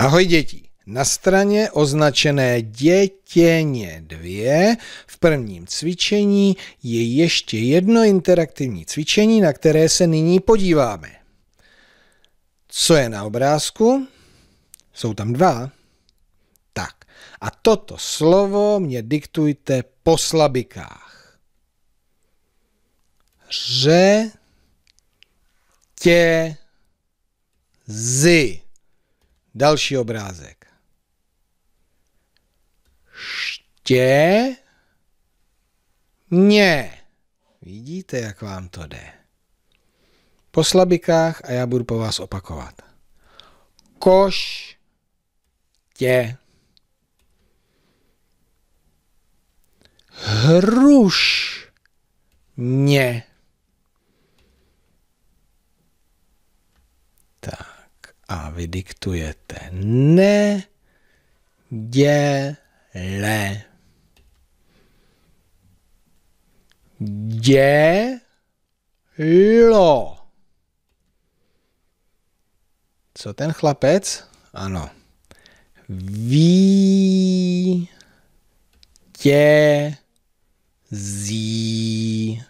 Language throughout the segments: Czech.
Ahoj děti. Na straně označené dětěně 2 v prvním cvičení je ještě jedno interaktivní cvičení, na které se nyní podíváme. Co je na obrázku? Jsou tam dva. Tak, a toto slovo mě diktujte po slabikách. Ře, tě, zi. Další obrázek. Ště ně. Vidíte, jak vám to jde. Po slabikách a já budu po vás opakovat. Koš tě. Hruš ně. a vydiktujete ne dě lo Co ten chlapec? Ano. Ví tě zí.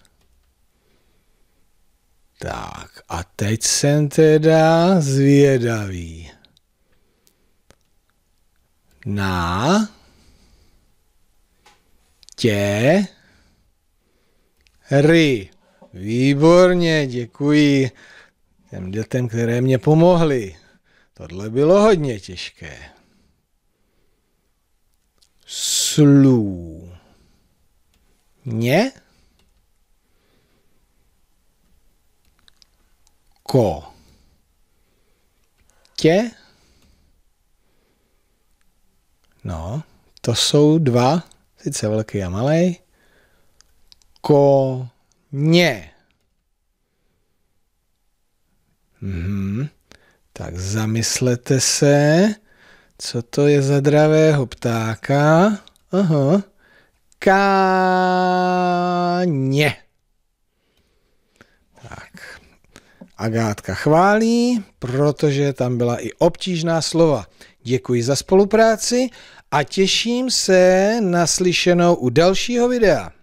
Tak. A teď jsem teda zvědavý na tě ry. Výborně, děkuji těm dětem, které mě pomohly. Tohle bylo hodně těžké. Slu. Ně? Ko. Tě. No, to jsou dva, sice velký a malý. Ko. Ně. Mhm. Tak zamyslete se, co to je za dravého ptáka. Aha. Káně. Agátka chválí, protože tam byla i obtížná slova. Děkuji za spolupráci a těším se na slyšenou u dalšího videa.